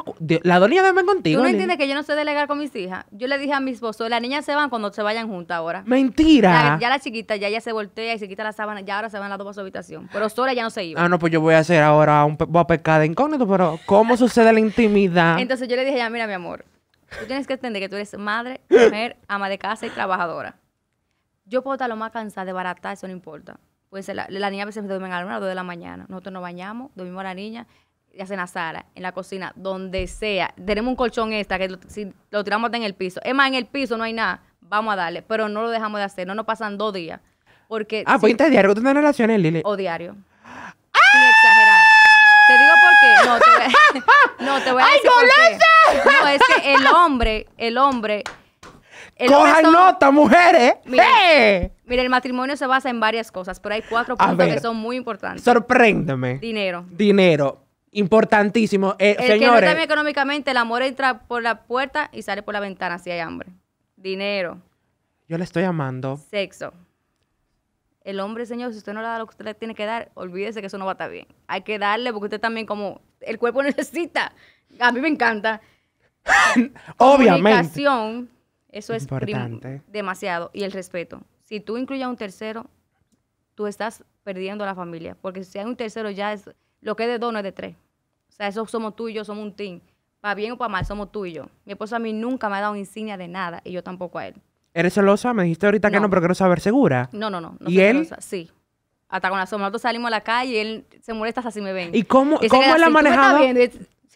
La dos niñas duermen contigo. ¿Tú no entiendes que yo no sé delegar con mis hijas? Yo le dije a mis esposo, las niñas se van cuando se vayan juntas ahora. ¡Mentira! Ya, la chiquita, ya se voltea y se quita la sábana, ya ahora se van las dos a su habitación. Pero sola ya no se iba. Ah, no, pues yo voy a hacer ahora un... voy incógnito, pero ¿cómo sucede la intimidad? Entonces yo le dije ya, mira, mi amor, Tú tienes que entender que tú eres madre, mujer, ama de casa y trabajadora. Yo puedo estar lo más cansada de barata, eso no importa. Pues la, la niña a veces duerme a las dos de la mañana. Nosotros nos bañamos, dormimos a la niña, Y hacen a sala, en la cocina, donde sea. Tenemos un colchón extra que si lo tiramos hasta en el piso. Es más, en el piso no hay nada. Vamos a darle, pero no lo dejamos de hacer. No nos pasan dos días. Porque. Ah, pues este diario tú tienes relaciones, Lili. O diario. ¡Ah! Sin exagerar. No, te voy a, no, ¡Ay, decir No, es que el hombre, el hombre... El ¡Cojan nota, mujeres! ¿eh? mira ¡Eh! mire, el matrimonio se basa en varias cosas, pero hay cuatro puntos que son muy importantes. Sorpréndeme. Dinero. Dinero. Importantísimo. Eh, el que no económicamente, el amor entra por la puerta y sale por la ventana si hay hambre. Dinero. Yo le estoy amando. Sexo el hombre, señor, si usted no le da lo que usted le tiene que dar, olvídese que eso no va a estar bien. Hay que darle porque usted también como el cuerpo necesita. A mí me encanta. Obviamente. Comunicación, eso es Importante. demasiado. Y el respeto. Si tú incluyes a un tercero, tú estás perdiendo a la familia. Porque si hay un tercero ya es, lo que es de dos no es de tres. O sea, eso somos tú y yo, somos un team. Para bien o para mal, somos tú y yo. Mi esposo a mí nunca me ha dado insignia de nada y yo tampoco a él. ¿Eres celosa? Me dijiste ahorita que no, pero quiero saber segura. No, no, no. no ¿Y él? Sí. Hasta con la sombra. Nosotros salimos a la calle y él se molesta hasta si me ven. ¿Y cómo, cómo él así, ha manejado?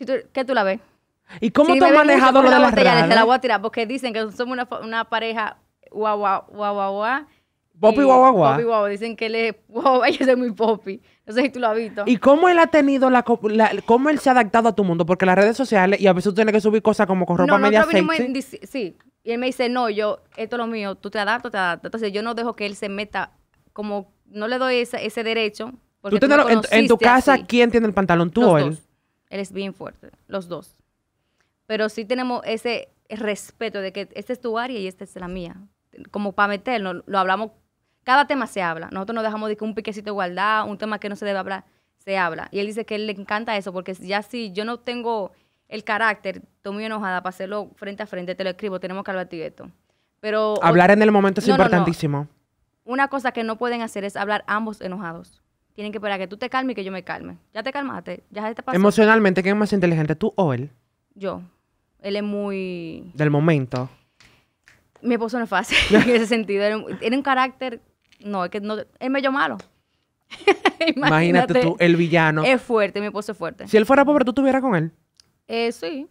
tú, ¿Qué tú la ves? ¿Y cómo tú has manejado lo de las redes? Se la voy a tirar porque dicen que somos una, pareja guau, guau, guau, guau. Popi guau, guau. Popi guau. Dicen que él es guau, yo soy muy popi. No sé si tú lo has visto. ¿Y cómo él ha tenido la, cómo él se ha adaptado a tu mundo? Porque las redes sociales y a veces tú tienes que subir cosas como con ropa media sí. Y él me dice, no, yo, esto es lo mío, tú te adaptas, te adaptas. Entonces yo no dejo que él se meta, como no le doy ese, derecho. en, tu casa, ¿quién tiene el pantalón? ¿Tú o él? Él es bien fuerte, los dos. Pero sí tenemos ese respeto de que esta es tu área y esta es la mía. Como para meternos, lo hablamos cada tema se habla. Nosotros nos dejamos de que un piquecito igualdad, un tema que no se debe hablar, se habla. Y él dice que él le encanta eso, porque ya si yo no tengo el carácter, estoy muy enojada para hacerlo frente a frente, te lo escribo, tenemos que hablar de esto. Pero, hablar en el momento es importantísimo. Una cosa que no pueden hacer es hablar ambos enojados. Tienen que esperar que tú te calmes y que yo me calme. Ya te calmaste, ya te pasó. Emocionalmente, ¿quién es más inteligente, tú o él? Yo. Él es muy... Del momento. Mi esposo no es fácil en ese sentido. Tiene un carácter no, es que no, él malo. Imagínate, tú, el villano. Es fuerte, mi esposo es fuerte. Si él fuera pobre, ¿tú estuvieras con él? Eh, sí.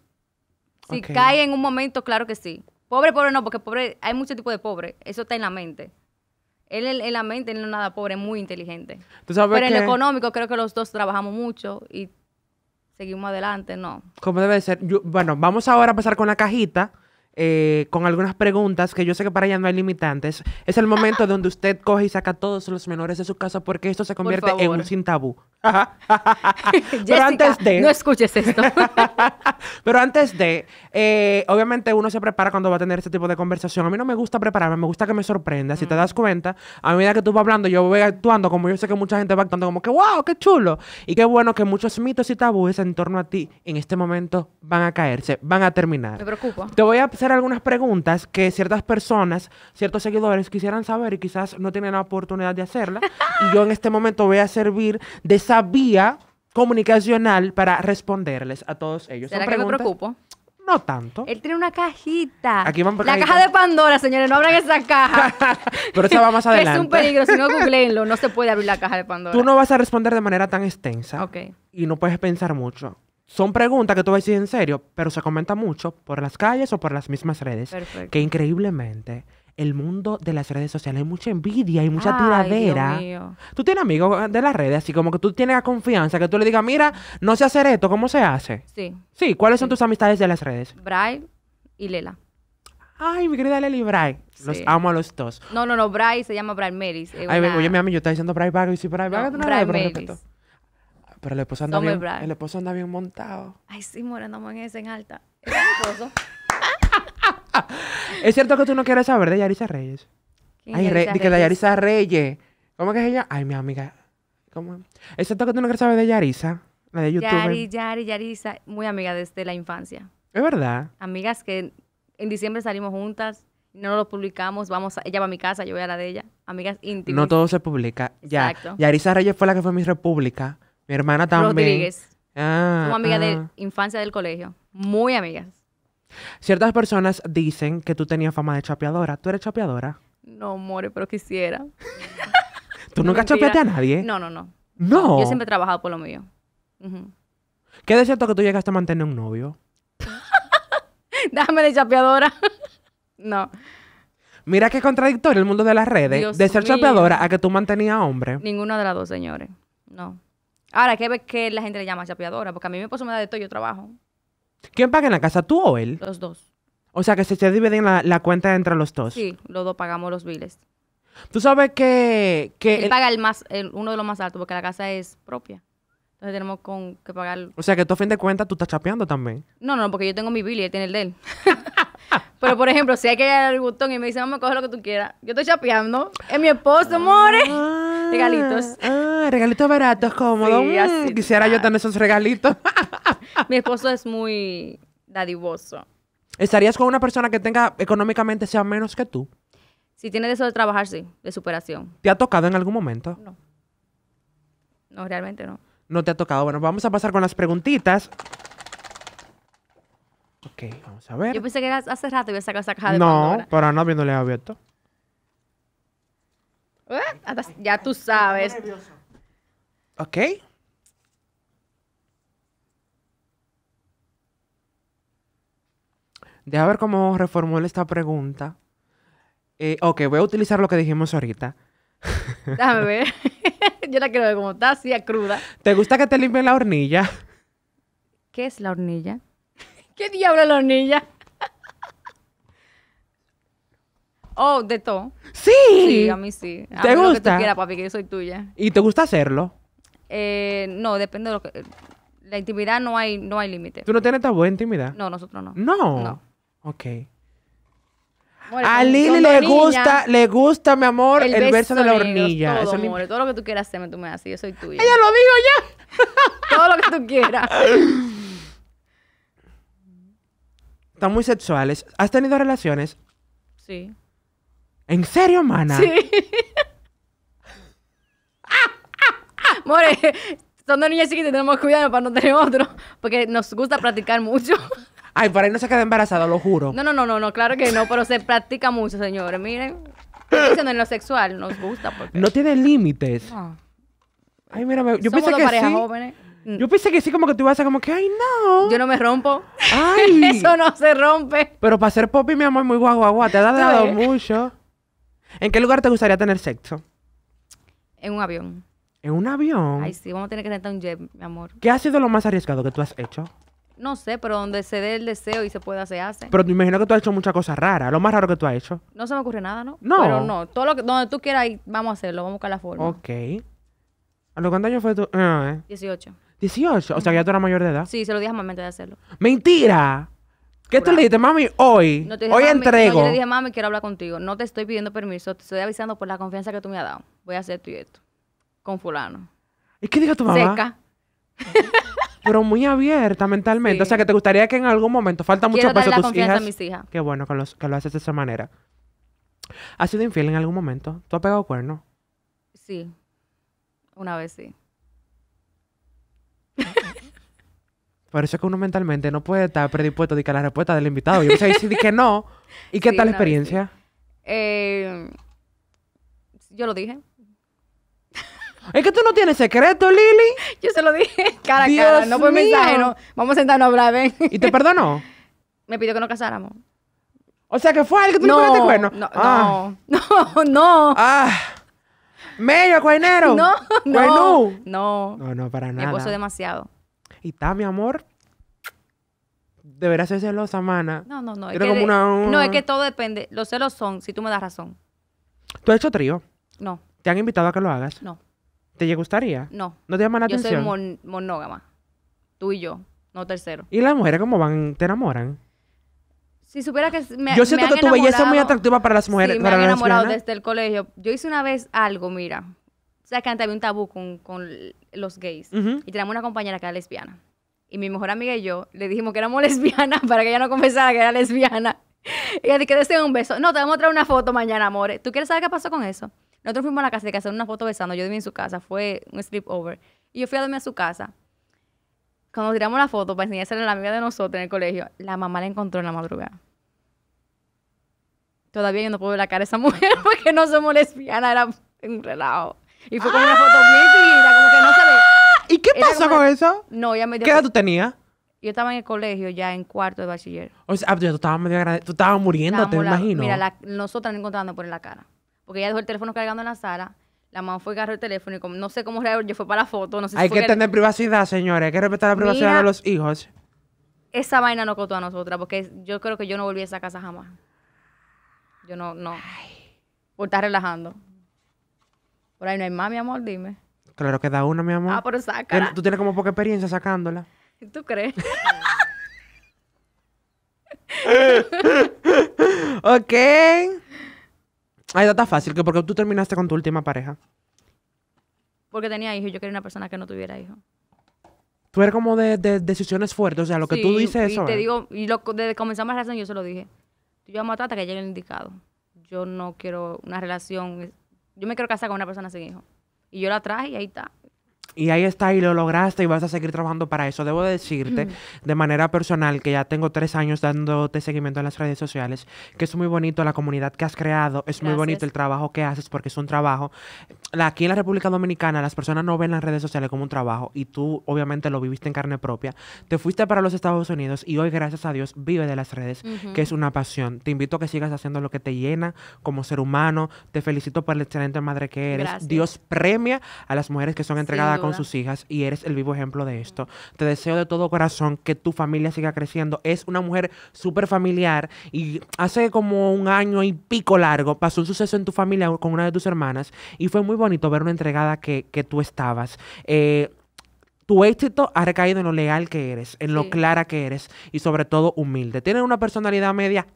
Si cae en un momento, claro que sí. Pobre, pobre no, porque pobre, hay mucho tipo de pobre. Eso está en la mente. Él en, la mente, no es nada pobre, es muy inteligente. Pero en lo económico creo que los dos trabajamos mucho y seguimos adelante, no. Como debe ser. bueno, vamos ahora a pasar con la cajita. Eh, con algunas preguntas que yo sé que para ella no hay limitantes. Es el momento donde usted coge y saca a todos los menores de su casa porque esto se convierte en un sin tabú. Pero antes de... No escuches esto. Pero antes de, eh, obviamente uno se prepara cuando va a tener este tipo de conversación. A mí no me gusta prepararme, me gusta que me sorprenda. Si te mm. das cuenta, a medida que tú vas hablando, yo voy actuando como yo sé que mucha gente va actuando como que, wow, qué chulo. Y qué bueno que muchos mitos y tabúes en torno a ti en este momento van a caerse, van a terminar. Me preocupo. Te voy a hacer algunas preguntas que ciertas personas, ciertos seguidores quisieran saber y quizás no tienen la oportunidad de hacerla. y yo en este momento voy a servir de esa vía comunicacional para responderles a todos ellos. que me preocupo? No tanto. Él tiene una cajita. La caja de Pandora, señores, no abran esa caja. Pero esa va más adelante. es un peligro, si no googleenlo, no se puede abrir la caja de Pandora. Tú no vas a responder de manera tan extensa. Ok. Y no puedes pensar mucho son preguntas que tú vas a decir en serio, pero se comenta mucho por las calles o por las mismas redes. Perfecto. Que increíblemente el mundo de las redes sociales hay mucha envidia, hay mucha tiradera. Tú tienes amigos de las redes, así como que tú tienes la confianza, que tú le digas, mira, no sé hacer esto, ¿cómo se hace? Sí. Sí, ¿cuáles son tus amistades de las redes? Bray y Lela. Ay, mi querida Leli Bray. Los amo a los dos. No, no, no, Bray se llama Bray Meris. Ay, oye, mi amigo, yo estaba diciendo Bray Vago y si Bray no, pero el esposo anda, bien, anda bien montado. Ay, sí, en ese en alta. Es esposo. es cierto que tú no quieres saber de Yarisa Reyes. ¿Quién Ay, que la Yarisa Reyes. ¿Cómo que es ella? Ay, mi amiga. ¿Cómo? Es cierto que tú no quieres saber de Yarisa, la de YouTube. Yari, Yari, Yarisa, muy amiga desde la infancia. Es verdad. Amigas que en diciembre salimos juntas, no lo publicamos, vamos, a, ella va a mi casa, yo voy a la de ella. Amigas íntimas. No todo se publica. Ya, Exacto. Yarisa Reyes fue la que fue mi república. Mi hermana también. Rodríguez. Ah, Somos de ah. infancia del colegio. Muy amigas. Ciertas personas dicen que tú tenías fama de chapeadora. ¿Tú eres chapeadora? No, more, pero quisiera. ¿Tú nunca chapeaste a nadie? No, no, no. No. Yo siempre he trabajado por lo mío. ¿Qué de cierto que tú llegaste a mantener un novio? Déjame de chapeadora. no. Mira qué contradictorio el mundo de las redes. de ser chapeadora a que tú mantenías hombre. Ninguna de las dos, señores. No. Ahora, hay que ver que la gente le llama chapeadora, porque a mí me esposo me da de todo, yo trabajo. ¿Quién paga en la casa, tú o él? Los dos. O sea, que se, se dividen la, la cuenta entre los dos. Sí, los dos pagamos los biles. Tú sabes que... él paga el más, uno de los más altos, porque la casa es propia. Entonces tenemos que pagar... O sea, que tú a fin de cuentas tú estás chapeando también. No, no, porque yo tengo mi bill y él tiene el de él. Pero, por ejemplo, si hay que dar el botón y me dicen, a coger lo que tú quieras. Yo estoy chapeando. Es mi esposo, more. Ah, regalitos. Ah, regalitos baratos, cómodos. Mm, quisiera yo tener esos regalitos. mi esposo es muy dadivoso. ¿Estarías con una persona que tenga económicamente sea menos que tú? Si tiene eso de trabajar, sí, de superación. ¿Te ha tocado en algún momento? No. No, realmente no. No te ha tocado. Bueno, vamos a pasar con las preguntitas. Ok, vamos a ver. Yo pensé que hace rato iba a sacar esa caja de Pandora. No, para no habiéndole abierto. Eh, ya tú sabes. Ok. Déjame ver cómo reformulé esta pregunta. Eh, ok, voy a utilizar lo que dijimos ahorita. Déjame ver. Yo la quiero ver como está, así, cruda. ¿Te gusta que te limpien la hornilla? ¿Qué es la hornilla? ¿Qué diablo la hornilla? Oh, de todo. Sí. Sí, a mí sí. ¿Te gusta? Lo que tú quieras, papi, que yo soy tuya. ¿Y te gusta hacerlo? Eh, no, depende de lo que. La intimidad no hay, no hay límite. ¿Tú no tienes tan buena intimidad? No, nosotros no. No. No. Ok. a Lili le gusta, le gusta, mi amor, el, verso de la hornilla. Todo, mi amor, todo lo que tú quieras hacerme, tú me haces. Yo soy tuya. Ella lo dijo ya. todo lo que tú quieras. están muy sexuales. ¿Has tenido relaciones? Sí. ¿En serio, mana? Sí. More, son dos niñas chiquitas y tenemos cuidado para no tener otro, porque nos gusta practicar mucho. Ay, por ahí no se queda embarazada, lo juro. No, no, no, no, no, claro que no, pero se practica mucho, señores. Miren, diciendo en lo sexual, nos gusta porque... No tiene límites. Ay, mira, yo pienso dos que parejas sí. Mm. Yo pensé que sí, como que tú ibas a ser como que, ay, no. Yo no me rompo. Ay. Eso no se rompe. Pero para ser popi, mi amor, muy guagua, guagua. Te ha dado mucho. ¿En qué lugar te gustaría tener sexo? En un avión. ¿En un avión? Ay, sí, vamos a tener que rentar un jet, mi amor. ¿Qué ha sido lo más arriesgado que tú has hecho? No sé, pero donde se dé el deseo y se pueda, se hace. Pero te imagino que tú has hecho muchas cosas raras. Lo más raro que tú has hecho. No se me ocurre nada, ¿no? No. Pero no, todo lo que, donde tú quieras, vamos a hacerlo, vamos a buscar la forma. Ok. ¿A los cuántos años fue tu...? 18. Ah, eh. 18. O sea, que ya tú eras mayor de edad. Sí, se lo dije a mamá antes de hacerlo. ¡Mentira! ¿Qué te le dijiste, mami, hoy? hoy entrego. yo le dije, mami, quiero hablar contigo. No te estoy pidiendo permiso, te estoy avisando por la confianza que tú me has dado. Voy a hacer esto y esto. Con fulano. ¿Y qué dijo tu mamá? Seca. Pero muy abierta mentalmente. O sea, que te gustaría que en algún momento falta mucho quiero peso a tus confianza hijas. A mis hijas. Qué bueno que, que lo haces de esa manera. ¿Has sido infiel en algún momento? ¿Tú has pegado cuerno? Sí. Una vez sí. Por eso es que uno mentalmente no puede estar predispuesto a que la respuesta del invitado. Yo sé sí, dije que no. ¿Y qué tal la experiencia? Eh, yo lo dije. Es que tú no tienes secreto, Lili. Yo se lo dije cara a cara, no fue mensaje, no. Vamos a sentarnos a hablar, ven. ¿Y te perdonó? Me pidió que nos casáramos. O sea que fue algo que tú no, no cuerno. No, ah. no, no, no. Ah. Medio cuernero. No, no. No. No, no, para nada. Me puso demasiado. Y está, mi amor, deberás ser celosa, mana. No, no, no. No, es que todo depende. Los celos son, si tú me das razón. ¿Tú has hecho trío? No. ¿Te han invitado a que lo hagas? No. ¿Te gustaría? No. ¿No te llama la atención? Yo soy monógama. Tú y yo, no tercero. ¿Y las mujeres cómo van? ¿Te enamoran? Si supiera que Yo siento que tu belleza es muy atractiva para las mujeres. Sí, me han enamorado desde el colegio. Yo hice una vez algo, mira. O sea, que antes un tabú con los gays. Y teníamos una compañera que era lesbiana. Y mi mejor amiga y yo le dijimos que éramos lesbianas para que ella no confesara que era lesbiana. Y ella que deseo un beso. No, te vamos a traer una foto mañana, amores. ¿Tú quieres saber qué pasó con eso? Nosotros fuimos a la casa de que hacer una foto besando. Yo dormí en su casa. Fue un sleepover. Y yo fui a dormir a su casa. Cuando tiramos la foto para enseñársela a la amiga de nosotros en el colegio, la mamá la encontró en la madrugada. Todavía yo no puedo ver la cara de esa mujer porque no somos lesbianas. Era un relajo. Y fue con una foto ¡Ah! ¿Y qué pasó con eso? No, ya me dio... ¿Qué edad tú tenías? Yo estaba en el colegio ya en cuarto de bachiller. O sea, ah, tú estabas medio Tú estabas muriendo, te imagino. Mira, nosotras no encontrando por en la cara. Porque ella dejó el teléfono cargando en la sala. La mamá fue y agarró el teléfono y no sé cómo era, yo fui para la foto, no sé Hay que tener privacidad, señores. Hay que respetar la privacidad de los hijos. Esa vaina no costó a nosotras, porque yo creo que yo no volví a esa casa jamás. Yo no, no. Por estar relajando. Por ahí no hay más, mi amor, dime. Claro que da una, mi amor. Ah, pero saca. Tú tienes como poca experiencia sacándola. ¿Tú crees? ok. Ahí está fácil, que porque tú terminaste con tu última pareja. Porque tenía hijos, yo quería una persona que no tuviera hijos. Tú eres como de, decisiones fuertes, o sea, lo que tú dices es. eso. te digo, y lo, desde comenzamos la relación yo se lo dije. Yo amo a que llegue el indicado. Yo no quiero una relación, yo me quiero casar con una persona sin hijos. Y yo la traje y ahí está. Y ahí está, y lo lograste, y vas a seguir trabajando para eso. Debo decirte de manera personal que ya tengo tres años dándote seguimiento en las redes sociales, que es muy bonito la comunidad que has creado, es muy bonito el trabajo que haces, porque es un trabajo. Aquí en la República Dominicana las personas no ven las redes sociales como un trabajo, y tú obviamente lo viviste en carne propia. Te fuiste para los Estados Unidos y hoy, gracias a Dios, vive de las redes, que es una pasión. Te invito a que sigas haciendo lo que te llena como ser humano. Te felicito por la excelente madre que eres. Dios premia a las mujeres que son entregadas con sus hijas y eres el vivo ejemplo de esto. Te deseo de todo corazón que tu familia siga creciendo. Es una mujer súper familiar y hace como un año y pico largo pasó un suceso en tu familia con una de tus hermanas y fue muy bonito ver una entregada que, tú estabas. Eh, tu éxito ha recaído en lo leal que eres, en lo clara que eres y sobre todo humilde. Tienes una personalidad media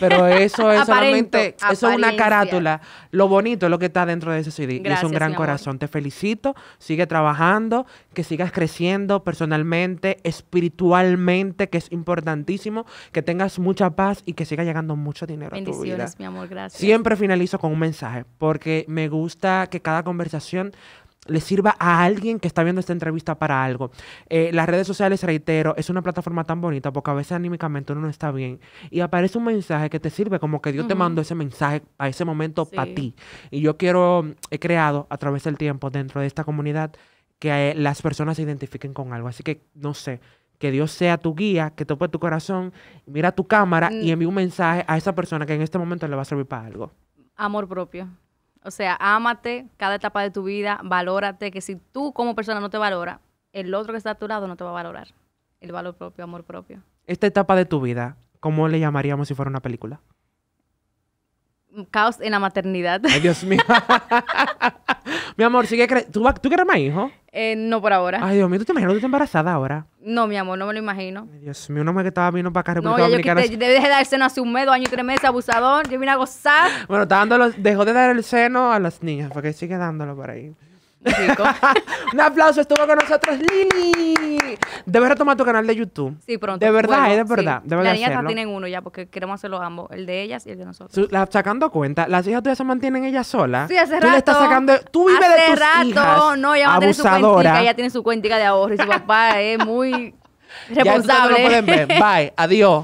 pero eso es solamente, eso es una carátula. Lo bonito es lo que está dentro de ese CD. y es un gran corazón. Te felicito, sigue trabajando, que sigas creciendo personalmente, espiritualmente, que es importantísimo, que tengas mucha paz y que siga llegando mucho dinero. a tu vida. mi amor, gracias. Siempre finalizo con un mensaje, porque me gusta que cada conversación le sirva a alguien que está viendo esta entrevista para algo. Eh, las redes sociales, reitero, es una plataforma tan bonita porque a veces anímicamente uno no está bien y aparece un mensaje que te sirve, como que Dios te mandó ese mensaje a ese momento para ti. Y yo quiero, he creado a través del tiempo dentro de esta comunidad que eh, las personas se identifiquen con algo. Así que, no sé, que Dios sea tu guía, que tope tu corazón, mira tu cámara y mm. envíe un mensaje a esa persona que en este momento le va a servir para algo. Amor propio. O sea, ámate cada etapa de tu vida, valórate, que si tú como persona no te valora, el otro que está a tu lado no te va a valorar. El valor propio, amor propio. Esta etapa de tu vida, ¿cómo le llamaríamos si fuera una película? caos en la maternidad. Ay, Dios mío. mi amor, sigue ¿Tú, ¿Tú quieres más hijo? Eh, no por ahora. Ay, Dios mío, ¿tú te imaginas que estás embarazada ahora? No, mi amor, no me lo imagino. Dios mío, una me que estaba vino para acá República no, mi Dominicana. Yo quité, dejé de dar seno hace un mes, dos años y tres meses, abusador. Yo vine a gozar. Bueno, está dejó de dar el seno a las niñas, porque sigue dándolo por ahí. Un aplauso, estuvo con nosotros Lili. Debes retomar tu canal de YouTube. Sí, pronto. De verdad, es de verdad. Sí. Debes Las niñas tienen uno ya porque queremos hacerlo ambos, el de ellas y el de nosotros. La, sacando cuenta, las hijas tuyas se mantienen ellas solas. Sí, hace rato. Tú le estás sacando. Tú vives de tus rato, hijas, no, ella tener su cuenta. ella tiene su cuenta de ahorro y su papá es muy responsable. Ya, no pueden ver. Bye, adiós.